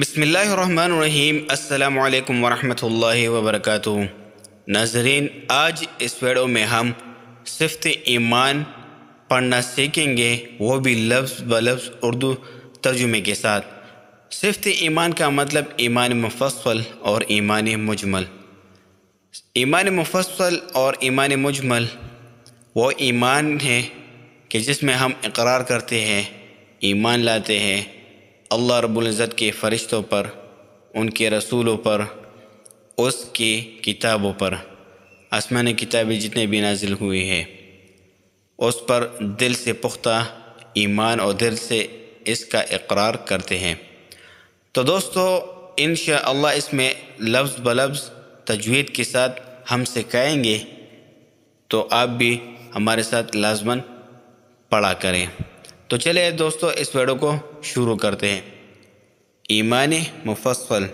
بسم اللہ الرحمن الرحیم السلام علیکم ورحمۃ اللہ وبرکاتہ ناظرین آج اس ویڈیو میں ہم صفت ایمان پڑھنا سیکھیں گے وہ بھی لفظ بلفظ اردو ترجمے کے ساتھ صفت ایمان کا مطلب ایمان مفصل اور ایمان مجمل ایمان مفصل اور ایمان مجمل وہ ایمان ہے کہ جس میں ہم اقرار کرتے ہیں ایمان لاتے ہیں اللہ رب العزت کے فرشتوں پر ان کے رسولوں پر اس کی کتابوں پر آسمانی کتابیں جتنے بھی نازل ہوئی ہے اس پر دل سے پختہ ایمان اور دل سے اس کا اقرار کرتے ہیں تو دوستو انشاءاللہ اللہ اس میں لفظ بلفظ تجوید کے ساتھ ہم سے کہیں گے تو آپ بھی ہمارے ساتھ لازماً پڑھا کریں تو چلے دوستو اس ویڈو کو شروع کرتے ہیں ایمان مفصل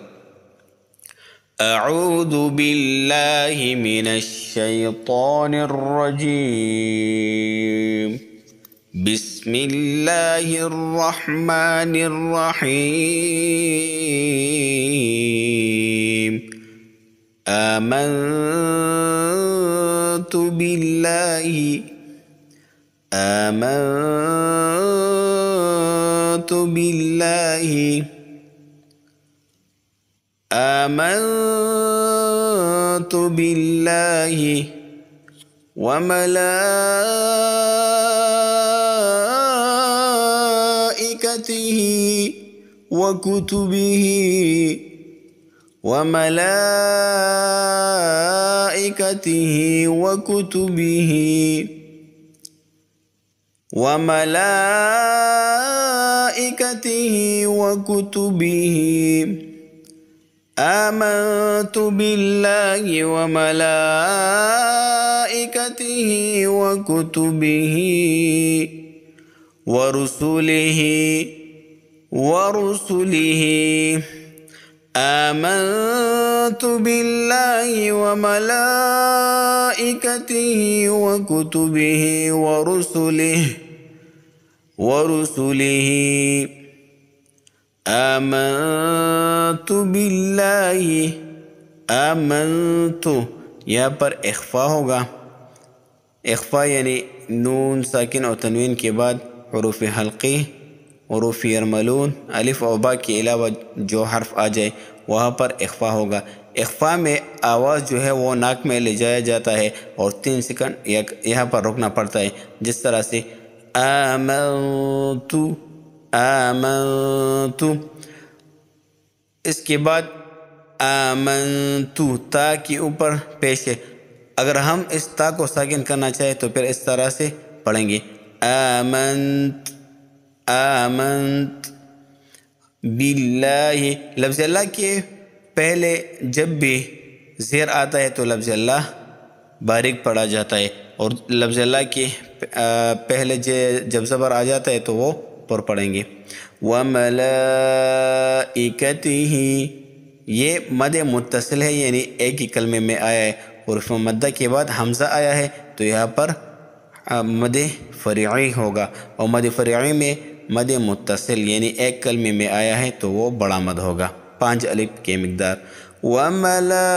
اعوذ باللہ من الشیطان الرجیم بسم اللہ الرحمن الرحیم آمنت باللہ آمنت بالله آمنت بالله وملائكته وكتبه وملائكته وكتبه وملائكته وكتبه آمنت بالله وملائكته وكتبه ورسله ورسله امنت بالله وملائكته وكتبه ورسله ورسله امنت بالله امنت يا پر اخفاء ہوگا اخفاء يعني نون ساكن او تنوين کے بعد حروف حلقي عروفیئر ملون الف با کے علاوہ جو حرف آ جائے وہاں پر اخفا ہوگا اخفا میں آواز جو ہے وہ ناک میں لے جایا جاتا ہے اور تین سیکنڈ یہاں پر رکنا پڑتا ہے جس طرح سے آمنتو آمنتو اس کے بعد آمنتو تا کے اوپر پیش ہے اگر ہم اس تا کو ساکن کرنا چاہیں تو پھر اس طرح سے پڑھیں گے آمنت آمنت باللہ لفظ اللہ کے پہلے جب بھی زیر آتا ہے تو لفظ اللہ باریک پڑا جاتا ہے اور لفظ اللہ کے پہلے جب زبر آ جاتا ہے تو وہ پر پڑیں گے وَمَلَائِكَتِهِ یہ مد متصل ہے یعنی ایک ہی کلمے میں آیا ہے اور مدہ کے بعد حمزہ آیا ہے تو یہاں پر مد فرعی ہوگا اور مد فرعی میں مد متصل یعنی ایک کلمے میں آیا ہے تو وہ بڑا مد ہوگا پانچ الف کے مقدار و ملا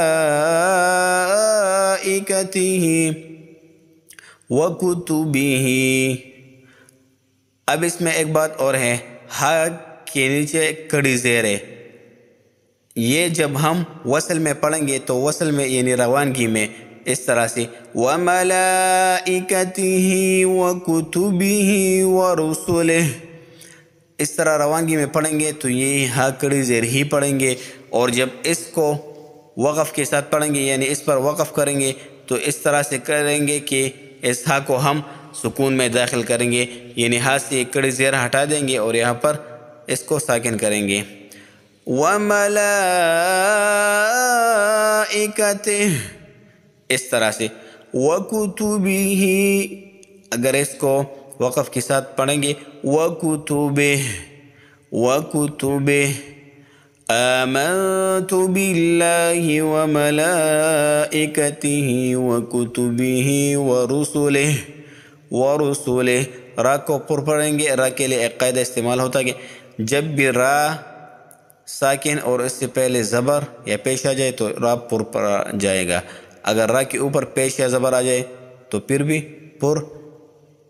اب اس میں ایک بات اور ہے حق کے نیچے کڑی زیرے یہ جب ہم وصل میں پڑھیں گے تو وصل میں یعنی روانگی میں اس طرح سے وَمَلَائِكَتِهِ ملا وَرُسُلِهِ کتبی و رسول اس طرح روانگی میں پڑھیں گے تو یہ ہا کڑی زیر ہی پڑھیں گے اور جب اس کو وقف کے ساتھ پڑھیں گے یعنی اس پر وقف کریں گے تو اس طرح سے کریں گے کہ اس ہا کو ہم سکون میں داخل کریں گے یعنی ہا سے کڑی زیر ہٹا دیں گے اور یہاں پر اس کو ساکن کریں گے وَمَلَائِكَتِ اس طرح سے وَكُتُبِهِ اگر اس کو وقف کے ساتھ پڑھیں گے وَكُتُبِ وَكُتُبِ آمَنْتُ بِاللَّهِ وَمَلَائِكَتِهِ وَكُتُبِهِ وَرُسُلِهِ وَرُسُلِهِ را کو پر پڑھیں گے را کے لیے عقاعدہ استعمال ہوتا ہے جب بھی را ساکن اور اس سے پہلے زبر یا پیش آ جائے تو را پر جائے گا اگر را کے اوپر پیش یا زبر آ جائے تو پھر بھی پر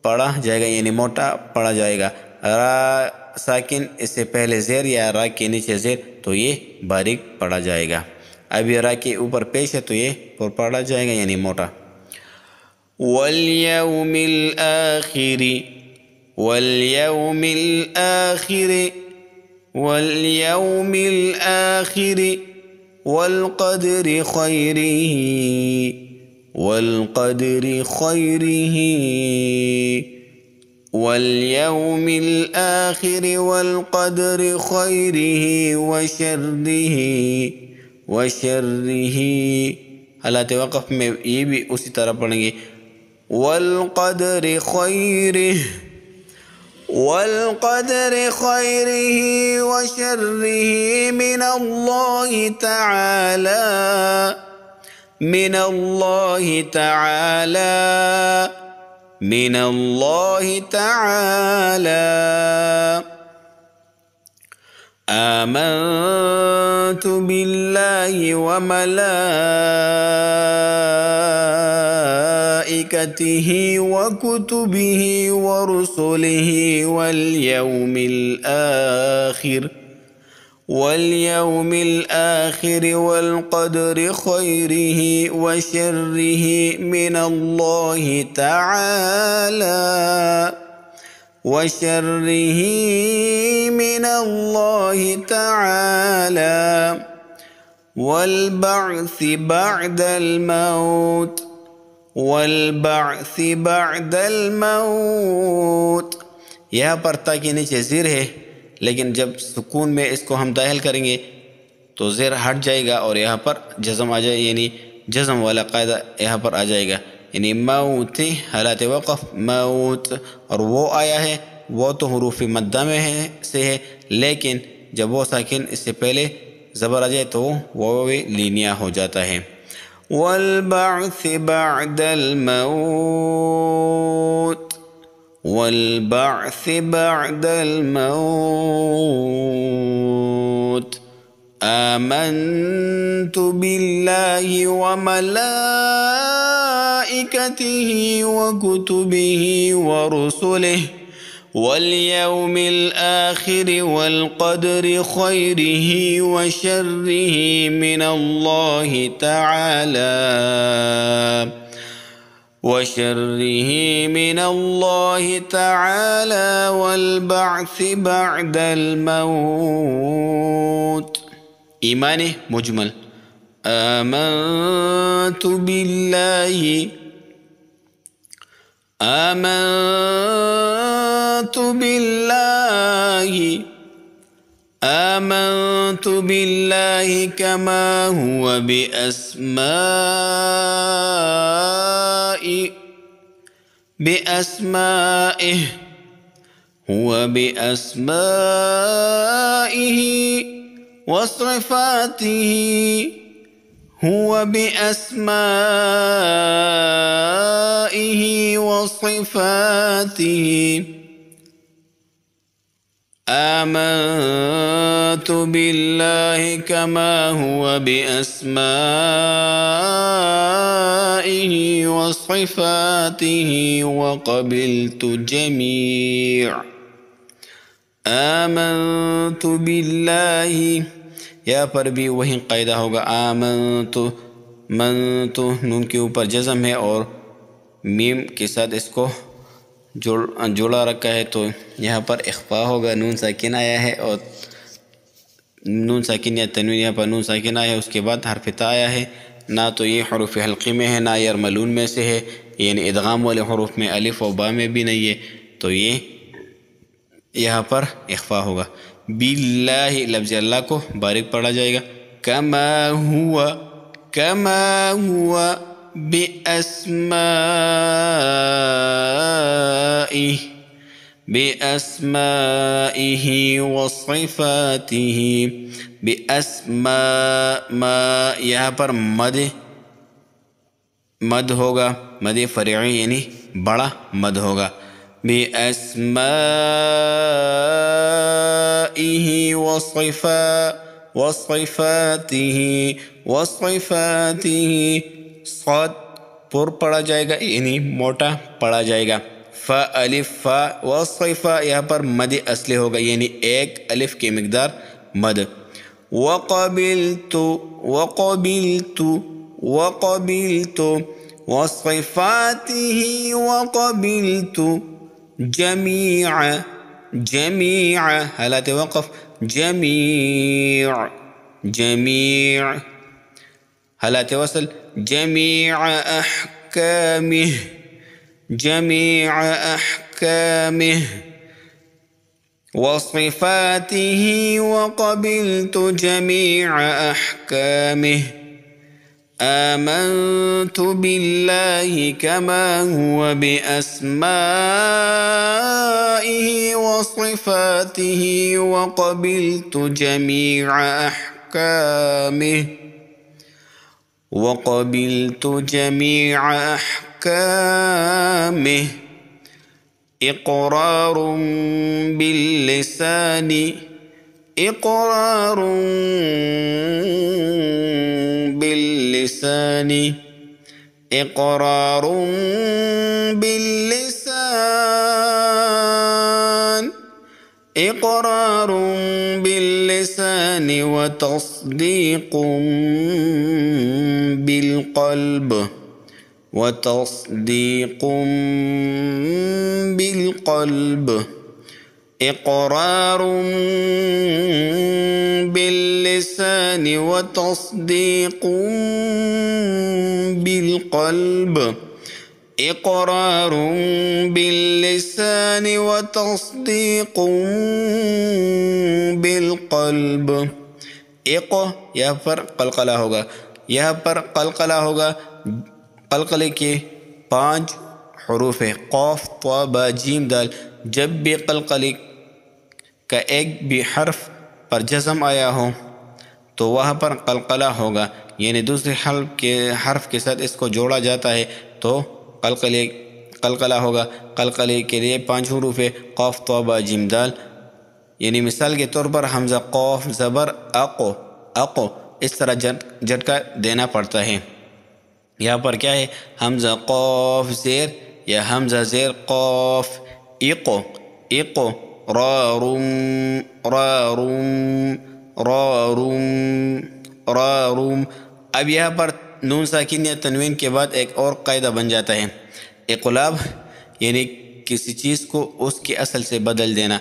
پڑا جائے گا یعنی موٹا پڑا جائے گا را ساکن اس سے پہلے زیر یا را کے نیچے زیر تو یہ باریک پڑا جائے گا اب یہ را کے اوپر پیش ہے تو یہ پر پڑا جائے گا یعنی موٹا وَالْيَوْمِ الْآخِرِ وَالْيَوْمِ الْآخِرِ وَالْيَوْمِ الْآخِرِ وَالْقَدْرِ خَيْرِهِ والقدر خيره واليوم الآخر والقدر خيره وشره وشره हालांकि वक़्फ़ में ये भी उसी तरह पढ़ेंगे والقدر خيره والقدر خيره وشره من الله تعالى من الله تعالى من الله تعالى آمنت بالله وملائكته وكتبه ورسله واليوم الآخر ۖ واليوم الآخر والقدر خيره وشره من الله تعالى وشره من الله تعالى والبعث بعد الموت والبعث بعد الموت يا برتاكي की नीचे لیکن جب سکون میں اس کو ہم داخل کریں گے تو زیر ہٹ جائے گا اور یہاں پر جزم آ جائے یعنی جزم والا قاعدہ یہاں پر آ جائے گا یعنی موت حالات وقف موت اور وہ آیا ہے وہ تو حروف مدہ میں ہے سے ہے لیکن جب وہ ساکن اس سے پہلے زبر آ جائے تو وہ لینیا ہو جاتا ہے والبعث بعد الموت والبعث بعد الموت آمنت بالله وملائكته وكتبه ورسله واليوم الآخر والقدر خيره وشره من الله تعالى وشره من الله تعالى والبعث بعد الموت إيمانه مجمل آمنت بالله آمنت بالله آمنت بالله كما هو بأسماء بأسمائه هو بأسمائه وصفاته هو بأسمائه وصفاته آمنت بالله كما هو بأسمائه وصفاته وقبلت جميع آمنت بالله يا فربي بھی وہی قائدہ آمنت من تو نون کے اوپر جزم ہے اور میم کے ساتھ اس کو جوڑ جوڑا رکھا ہے تو یہاں پر اخفا ہوگا نون ساکین آیا ہے اور نون ساکین یا تنوین یہاں پر نون ساکین آیا ہے اس کے بعد تا آیا ہے نہ تو یہ حروف حلقی میں ہے نہ ارملون میں سے ہے یعنی ادغام والے حروف میں الف با میں بھی نہیں ہے تو یہ یہاں پر اخفا ہوگا بی لفظ اللہ کو باریک پڑھا جائے گا کما ہوا کما ہوا بأسمائه بأسمائه وصفاته بأسماء ما یہاں پر مد مد ہوگا مد فرعی یعنی بڑا مد ہوگا بأسمائه وصفا وصفاته وصفاته صاد پر پڑھا جائے گا یعنی موٹا پڑھا جائے گا فا الف فا وصفا یہاں پر مد اصلی ہوگا یعنی ایک الف کی مقدار مد وقبلت وقبلت وقبلت وصفاته وقبلت جميع جميع حالات وقف جميع جميع جمیع هلاتوصل جميع أحكامه جميع أحكامه وصفاته وقبلت جميع أحكامه آمنت بالله كما هو بأسمائه وصفاته وقبلت جميع أحكامه وقبلت جميع أحكامه إقرار باللسان إقرار باللسان إقرار باللسان إقرار باللسان وتصديق بالقلب وتصديق بالقلب إقرار باللسان وتصديق بالقلب اقرار باللسان وتصدیق بالقلب اقو یہاں پر قلقلہ ہوگا یہاں پر قلقلہ ہوگا قلقلے کے پانچ حروف قوف خوف با جیم دال جب بھی قلقلے کا ایک بھی حرف پر جزم آیا ہو تو وہاں پر قلقلہ ہوگا یعنی دوسرے حرف کے حرف کے ساتھ اس کو جوڑا جاتا ہے تو قلقلے قلقلہ ہوگا قلقلے کے لیے پانچ حروف ہے قوف توبہ جم دال یعنی مثال کے طور پر حمزہ قوف زبر اقو اقو اس طرح جھٹکا دینا پڑتا ہے یہاں پر کیا ہے حمزہ قوف زیر یا حمزہ زیر قوف ایک روم را روم روم روم اب یہاں پر نون ساکن یا تنوین کے بعد ایک اور قاعدہ بن جاتا ہے اقلاب یعنی کسی چیز کو اس کے اصل سے بدل دینا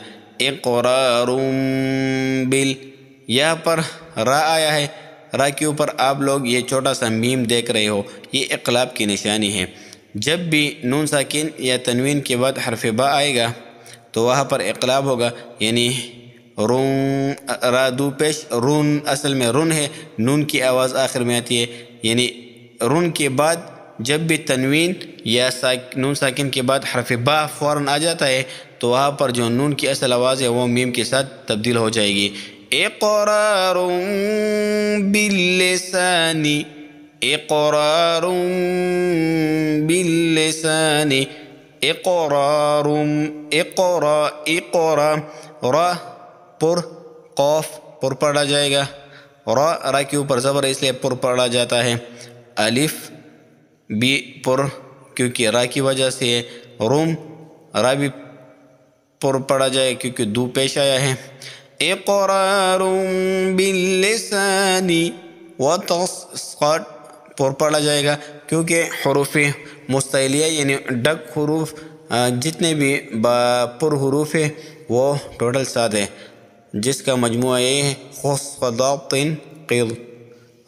اقرار بل یہاں پر را آیا ہے را کے اوپر آپ لوگ یہ چھوٹا سا میم دیکھ رہے ہو یہ اقلاب کی نشانی ہے جب بھی نون ساکن یا تنوین کے بعد حرف با آئے گا تو وہاں پر اقلاب ہوگا یعنی را دو پیش رون اصل میں رون ہے نون کی آواز آخر میں آتی ہے یعنی رن کے بعد جب بھی تنوین یا ساک نون ساکن کے بعد حرف با فوراً آ جاتا ہے تو وہاں پر جو نون کی اصل آواز ہے وہ میم کے ساتھ تبدیل ہو جائے گی اقرار باللسانی اقرار باللسانی اقرار اقرار اقرار را پر قوف پر پڑھا جائے گا را را کے اوپر زبر اس لیے پر پڑا جاتا ہے الف بی پر کیونکہ را کی وجہ سے روم را بھی پر پڑا جائے کیونکہ دو پیش آیا ہے اقرار باللسانی وتسقط و پر پڑا جائے گا کیونکہ حروف مستعلیہ یعنی ڈک حروف جتنے بھی پر حروف ہے وہ ٹوٹل سات ہے جس کا مجموعہ یہ ہے قل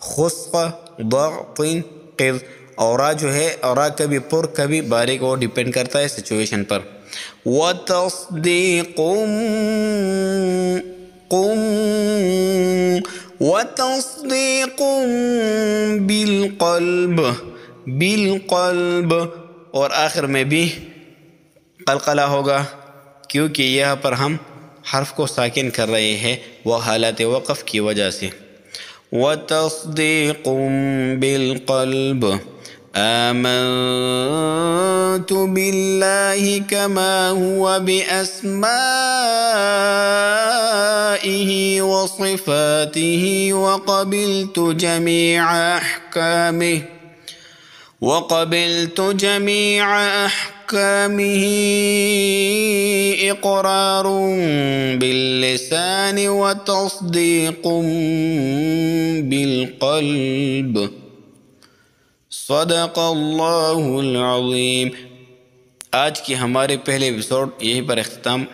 خصف خشن قل اورا جو ہے اورا کبھی پر کبھی باریک اور ڈیپینڈ کرتا ہے سچویشن پر وَتَصْدِقُمْ دس دل بالقلب بال اور آخر میں بھی قلقلہ ہوگا کیونکہ یہاں پر ہم حرف کو ساکن کر رہے ہیں وہ حالات وقف کی وجہ سے व بالقلب آمنت بالله كما هو بأسمائه وصفاته وقبلت جميع أحكامه وقبلت جميع أحكامه احكامه اقرار باللسان وتصديق بالقلب صدق الله العظيم آج کی ہمارے پہلے ایپیسوڈ یہی پر اختتام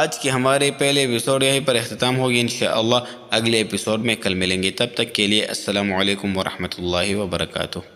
آج کی ہمارے پہلے ایپیسوڈ یہی پر اختتام ہوگی انشاءاللہ اگلے ایپیسوڈ میں کل ملیں گے تب تک کے لیے السلام علیکم ورحمۃ اللہ وبرکاتہ